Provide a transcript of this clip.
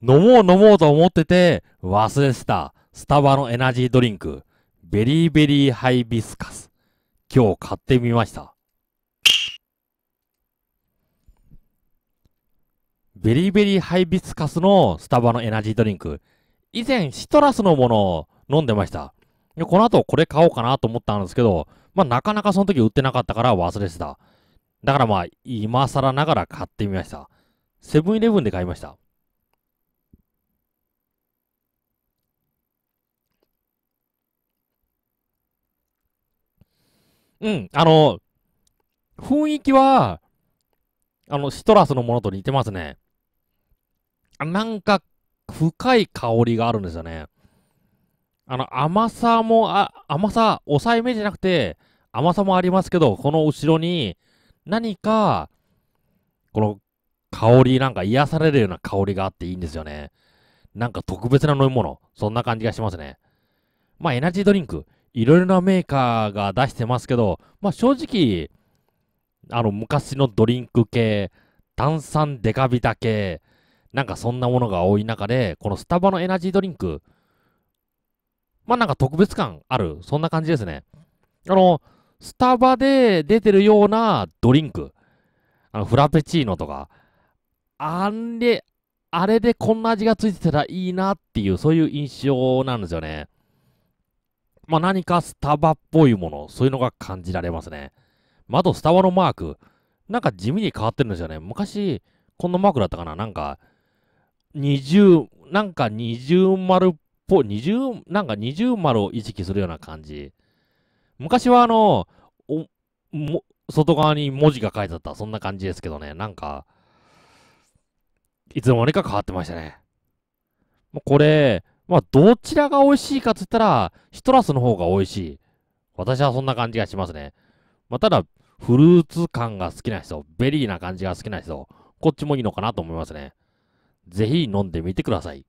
飲もう飲もうと思ってて、忘れてた。スタバのエナジードリンク。ベリーベリーハイビスカス。今日買ってみました。ベリーベリーハイビスカスのスタバのエナジードリンク。以前、シトラスのものを飲んでました。で、この後これ買おうかなと思ったんですけど、まあなかなかその時売ってなかったから忘れてた。だからまあ、今更ながら買ってみました。セブンイレブンで買いました。うん、あの、雰囲気は、あの、シトラスのものと似てますね。なんか、深い香りがあるんですよね。あの、甘さも、あ、甘さ、抑えめじゃなくて、甘さもありますけど、この後ろに、何か、この、香り、なんか癒されるような香りがあっていいんですよね。なんか特別な飲み物。そんな感じがしますね。まあ、エナジードリンク。いろいろなメーカーが出してますけど、まあ、正直、あの、昔のドリンク系、炭酸デカビタ系、なんかそんなものが多い中で、このスタバのエナジードリンク、まあなんか特別感ある、そんな感じですね。あの、スタバで出てるようなドリンク、あの、フラペチーノとか、あで、あれでこんな味がついてたらいいなっていう、そういう印象なんですよね。まあ、何かスタバっぽいもの、そういうのが感じられますね。まあ、あとスタバのマーク、なんか地味に変わってるんですよね。昔、こんなマークだったかななんか、二重、なんか二重丸っぽい、二重、なんか二重丸を意識するような感じ。昔はあの、外側に文字が書いてあった、そんな感じですけどね。なんか、いつの間にか変わってましたね。もうこれ、まあ、どちらが美味しいかって言ったら、シトラスの方が美味しい。私はそんな感じがしますね。まあ、ただ、フルーツ感が好きな人、ベリーな感じが好きな人、こっちもいいのかなと思いますね。ぜひ飲んでみてください。